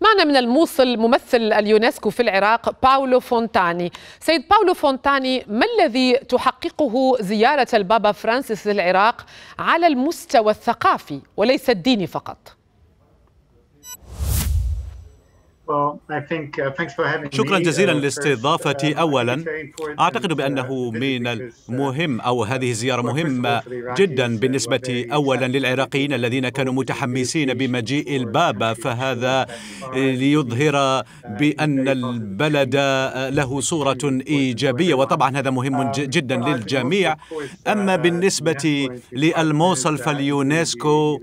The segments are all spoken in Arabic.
معنا من الموصل ممثل اليونسكو في العراق باولو فونتاني سيد باولو فونتاني ما الذي تحققه زيارة البابا فرانسيس للعراق على المستوى الثقافي وليس الديني فقط؟ Uh, شكرا جزيلا uh, لاستضافتي uh, اولا اعتقد بانه من المهم او هذه الزياره مهمه جدا بالنسبه اولا للعراقيين الذين كانوا متحمسين بمجيء البابا فهذا ليظهر بان البلد آه، له صوره ايجابيه وطبعا هذا مهم جدا للجميع اما بالنسبه للموصل فاليونسكو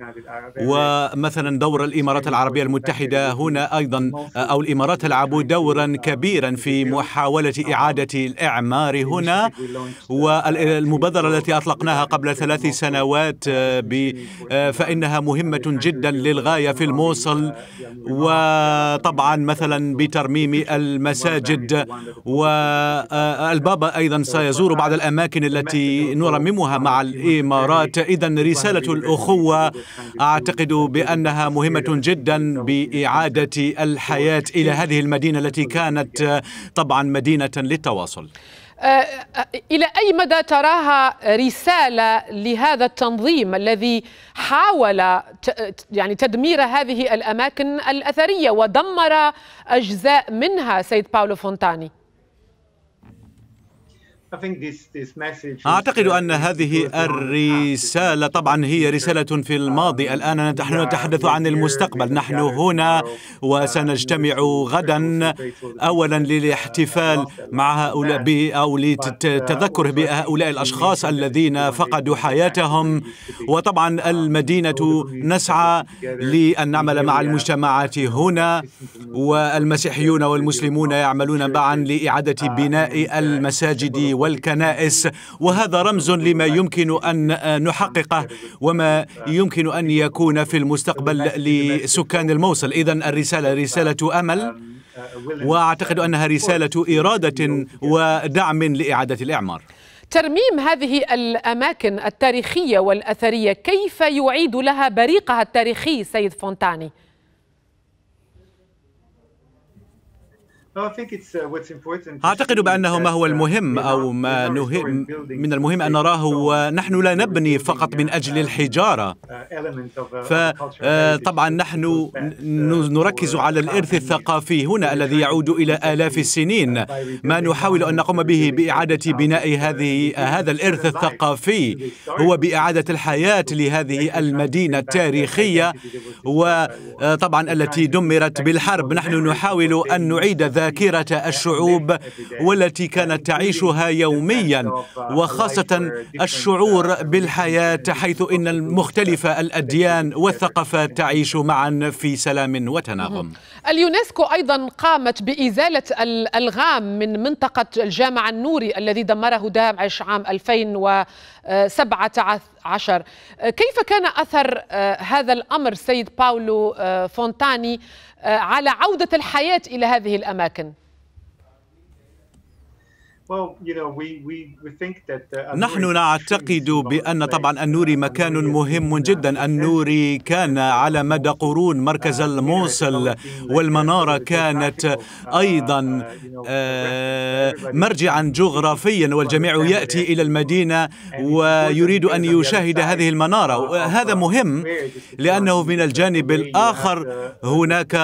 ومثلا دور الامارات العربيه المتحده هنا ايضا أو الإمارات تلعب دورا كبيرا في محاولة إعادة الإعمار هنا والمبادرة التي أطلقناها قبل ثلاث سنوات آه، آه، فإنها مهمة جدا للغاية في الموصل وطبعا مثلا بترميم المساجد والبابا أيضا سيزور بعض الأماكن التي نرممها مع الإمارات إذا رسالة الأخوة أعتقد بأنها مهمة جدا بإعادة الحياة الولايات إلى هذه المدينة التي كانت آه، طبعا مدينة للتواصل آه، آه، إلى أي مدى تراها رسالة لهذا التنظيم الذي حاول يعني تدمير هذه الأماكن الأثرية ودمر أجزاء منها سيد باولو فونتاني؟ أعتقد uh, أن هذه الرسالة طبعا هي رسالة في الماضي الآن نحن نتحدث عن المستقبل نحن هنا وسنجتمع uh, غدا أولا للاحتفال مع هؤلاء أو للتذكر بهؤلاء الأشخاص الذين فقدوا حياتهم وطبعا uh, المدينة نسعى لأن نعمل مع المجتمعات هنا والمسيحيون والمسلمون يعملون معا لإعادة بناء المساجد والكنائس وهذا رمز لما يمكن أن نحققه وما يمكن أن يكون في المستقبل لسكان الموصل إذا الرسالة رسالة أمل وأعتقد أنها رسالة إرادة ودعم لإعادة الإعمار ترميم هذه الأماكن التاريخية والأثرية كيف يعيد لها بريقها التاريخي سيد فونتاني؟ Uh, أعتقد بأنه ما هو uh, المهم أو ما نهم من المهم أن نراه uh, نحن لا نبني فقط من أجل um, الحجارة فطبعا آه، نحن نركز على الإرث الثقافي هنا الذي يعود إلى آلاف السنين ما نحاول أن نقوم به بإعادة بناء هذه هذا الإرث الثقافي هو بإعادة الحياة لهذه المدينة التاريخية وطبعا آه، التي دمرت بالحرب نحن نحاول أن نعيد ذلك ذاكرة الشعوب والتي كانت تعيشها يوميا وخاصة الشعور بالحياة حيث إن مختلف الأديان والثقافات تعيش معا في سلام وتناغم اليونسكو أيضا قامت بإزالة الألغام من منطقة الجامع النوري الذي دمره داعش عام 2017 عشر آه، كيف كان أثر آه، هذا الأمر سيد باولو آه، فونتاني على عودة الحياة إلى هذه الأماكن؟ Uh, نحن نعتقد بأن طبعا النوري مكان مهم uh, جدا النوري كان uh, على مدى قرون مركز الموصل والمنارة كانت أيضا مرجعا جغرافيا والجميع يأتي إلى المدينة ويريد أن يشاهد هذه المنارة هذا مهم لأنه من الجانب الآخر هناك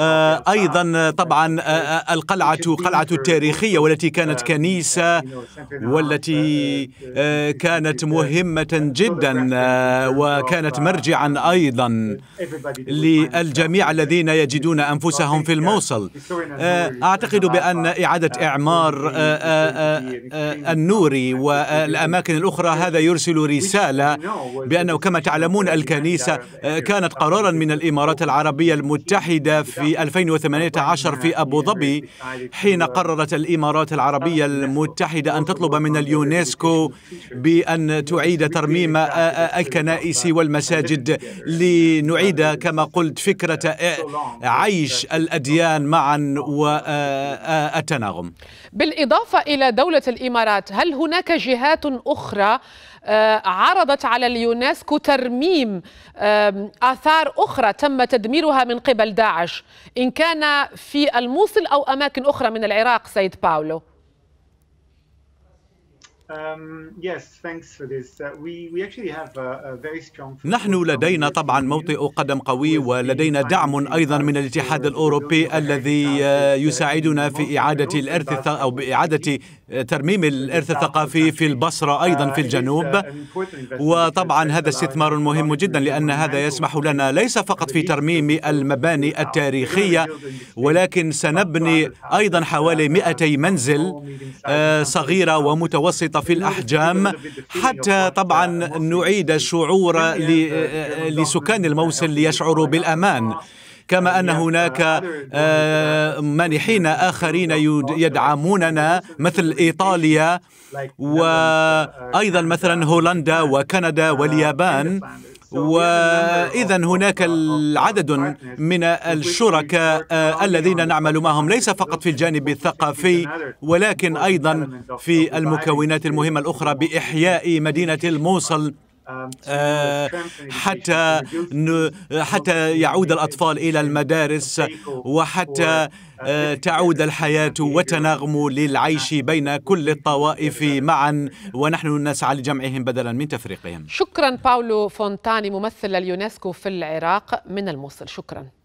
آه، أيضا طبعا آه، آه، القلعة قلعة التاريخية والتي كانت الكنيسة والتي آه، كانت مهمة جدا آه، وكانت مرجعا أيضا للجميع الذين يجدون أنفسهم في الموصل آه، أعتقد بأن إعادة إعمار النوري والأماكن الأخرى هذا يرسل رسالة بأنه كما تعلمون الكنيسة كانت قرارا من الإمارات العربية المتحدة في 2018 في أبو ظبي حين قررت الإمارات العربية الأممية المتحدة أن تطلب من اليونسكو بأن تعيد ترميم الكنائس والمساجد لنعيد كما قلت فكرة عيش الأديان معا والتناغم بالإضافة إلى دولة الإمارات هل هناك جهات أخرى عرضت على اليونسكو ترميم آثار أخرى تم تدميرها من قبل داعش إن كان في الموصل أو أماكن أخرى من العراق سيد باولو نحن لدينا طبعا موطئ قدم قوي ولدينا دعم أيضا من الاتحاد الأوروبي الذي يساعدنا في إعادة الإرث أو بإعادة ترميم الإرث الثقافي في البصرة أيضا في الجنوب وطبعا هذا استثمار مهم جدا لأن هذا يسمح لنا ليس فقط في ترميم المباني التاريخية ولكن سنبني أيضا حوالي 200 منزل صغيرة ومتوسطة في الأحجام حتى طبعا نعيد الشعور لسكان الموسم ليشعروا بالأمان كما ان هناك آه، مانحين اخرين يدعموننا مثل ايطاليا وايضا مثلا هولندا وكندا واليابان وإذا هناك العدد من الشركاء الذين نعمل معهم ليس فقط في الجانب الثقافي ولكن أيضا في المكونات المهمة الأخرى بإحياء مدينة الموصل آه، حتى حتى يعود الأطفال إلى المدارس وحتى آه، تعود الحياة وتناغم للعيش بين كل الطوائف معا ونحن نسعى لجمعهم بدلا من تفريقهم شكرا باولو فونتاني ممثل اليونسكو في العراق من الموصل شكرا